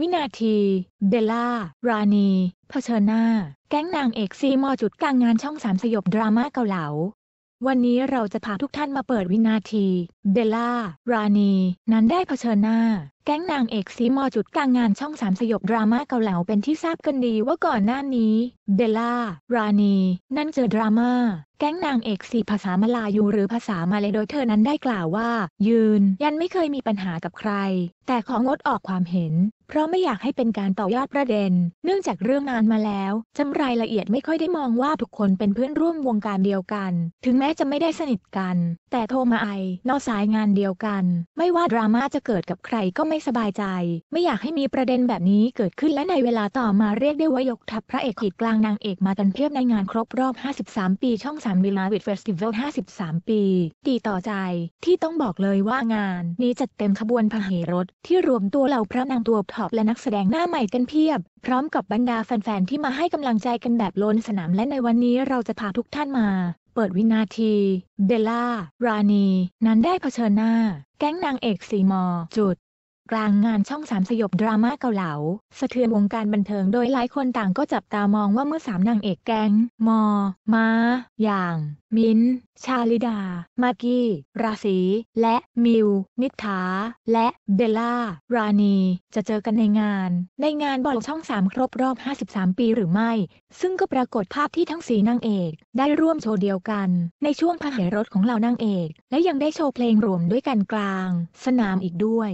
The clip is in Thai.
วินาทีเบลล่า ราณีเผชิญหน้า แก๊งนางเอกซีมอจุดกลางงานช่องสามสยบดราม่าเกาเหลา วันนี้เราจะพาทุกท่านมาเปิดวินาทีเบลล่า ราณีนั้นได้เผชิญหน้าแก๊งนางเอกสีมอจุดกลางงานช่องสามสยบดราม่าเกาเหลาเป็นที่ทราบกันดีว่าก่อนหน้านี้เบลล่าราณีนั่นเจอดราม่าแก๊งนางเอกสีภาษามาลายูหรือภาษามาเลยโดยเธอนั้นได้กล่าวว่า ยืน ยันไม่เคยมีปัญหากับใคร แต่ของงดออกความเห็น เพราะไม่อยากให้เป็นการต่อยอดประเด็น เนื่องจากเรื่องนานมาแล้วจำรายละเอียดไม่ค่อยได้มองว่าทุกคนเป็นเพื่อนร่วมวงการเดียวกัน ถึงแม้จะไม่ได้สนิทกัน แต่โทรมาไอนอสายงานเดียวกัน ไม่ว่าดราม่าจะเกิดกับใครก็ไม่สบายใจ ไม่อยากให้มีประเด็นแบบนี้เกิดขึ้นและในเวลาต่อมาเรียกได้ว่ายกทัพพระเอกขีดกลางนางเอกมากันเพียบในงานครบรอบ 53 ปี ช่องสามิลาวิดเฟสติวัล53 ปีดีต่อใจที่ต้องบอกเลยว่างานนี้จัดเต็มขบวนพเหรถที่รวมตัวเหล่าพระนางตัวท็อปและนักแสดงหน้าใหม่กันเพียบ พร้อมกับบรรดาแฟนๆที่มาให้กำลังใจกันแบบล้นสนามและในวันนี้เราจะพาทุกท่านมา เปิดวินาทีเบลล่าราณีนั้นได้เผชิญหน้า แก๊งนางเอกสีมอจุดกลางงานช่องสามสยบดราม่าเกาเหลาสะเทือนวงการบันเทิงโดยหลายคนต่างก็จับตามองว่าเมื่อสามนางเอกแก๊งมอมาอย่าง มินชาลิดา มากกี้ ราศีและมิว นิธาและเบลล่า ราณี จะเจอกันในงาน ในงานบอลช่องสามครบรอบ 53 ปีหรือไม่ ซึ่งก็ปรากฏภาพที่ทั้งสีนางเอกได้ร่วมโชว์เดียวกัน ในช่วงพาเหรรถของเหล่านางเอก และยังได้โชว์เพลงรวมด้วยกันกลาง สนามอีกด้วย